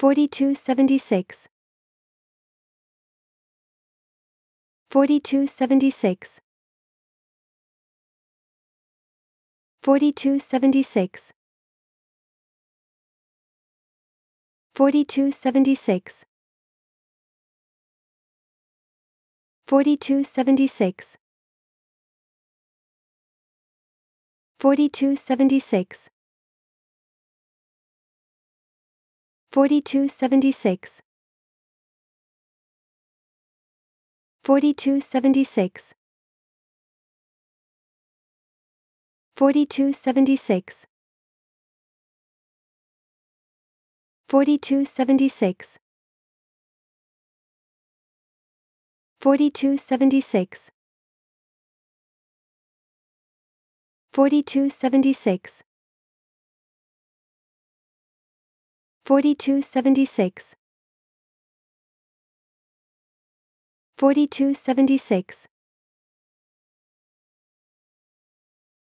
4276 4276 4276 4276 4276 4276 4276 4276 4276 4276 4276 4276 4276 4276